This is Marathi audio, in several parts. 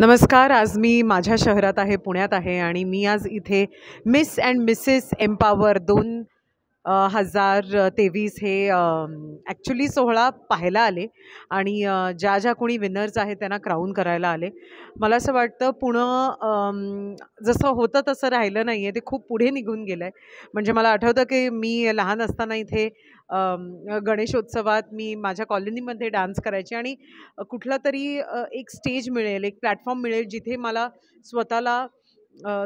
नमस्कार आज मी माझ्या शहरात आहे पुण्यात आहे आणि मी आज इथे मिस अँड मिसेस एम्पावर दोन हजार तेवीस हे ॲक्च्युली सोहळा पाहायला आले आणि ज्या ज्या कोणी विनर्स आहेत त्यांना क्राऊन करायला आले मला असं वाटतं पुणं जसं होतं तसं राहिलं नाही आहे ते खूप पुढे निघून गेलं आहे म्हणजे मला आठवतं की मी लहान असताना इथे गणेशोत्सवात मी माझ्या कॉलनीमध्ये डान्स करायचे आणि कुठला तरी एक स्टेज मिळेल एक प्लॅटफॉर्म मिळेल जिथे मला स्वतःला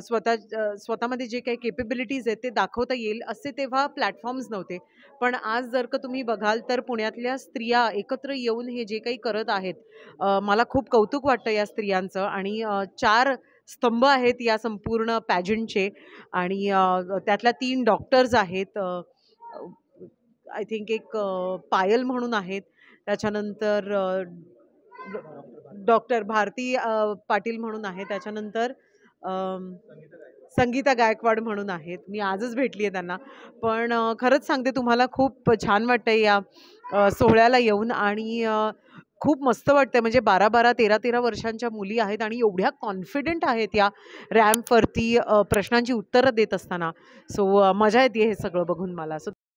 स्वतः स्वतःमध्ये जे काही केपेबिलिटीज आहेत ते दाखवता येईल असे तेव्हा प्लॅटफॉर्म्स नव्हते पण आज जर का तुम्ही बघाल तर पुण्यातल्या स्त्रिया एकत्र येऊन हे जे काही करत आहेत मला खूप कौतुक वाटतं या स्त्रियांचं आणि चार स्तंभ आहेत या संपूर्ण पॅजंटचे आणि त्यातल्या तीन डॉक्टर्स आहेत आय थिंक एक पायल म्हणून आहेत त्याच्यानंतर डॉक्टर भारती पाटील म्हणून आहे त्याच्यानंतर संगीता गायकवाड म्हणून आहेत मी आजच भेटली आहे त्यांना पण खरंच सांगते तुम्हाला खूप छान वाटतं या सोहळ्याला येऊन आणि खूप मस्त वाटतं म्हणजे बारा बारा तेरा तेरा वर्षांच्या मुली आहेत आणि एवढ्या कॉन्फिडेंट आहेत या रॅम्पवरती प्रश्नांची उत्तरं देत असताना सो मजा येते हे सगळं बघून मला सो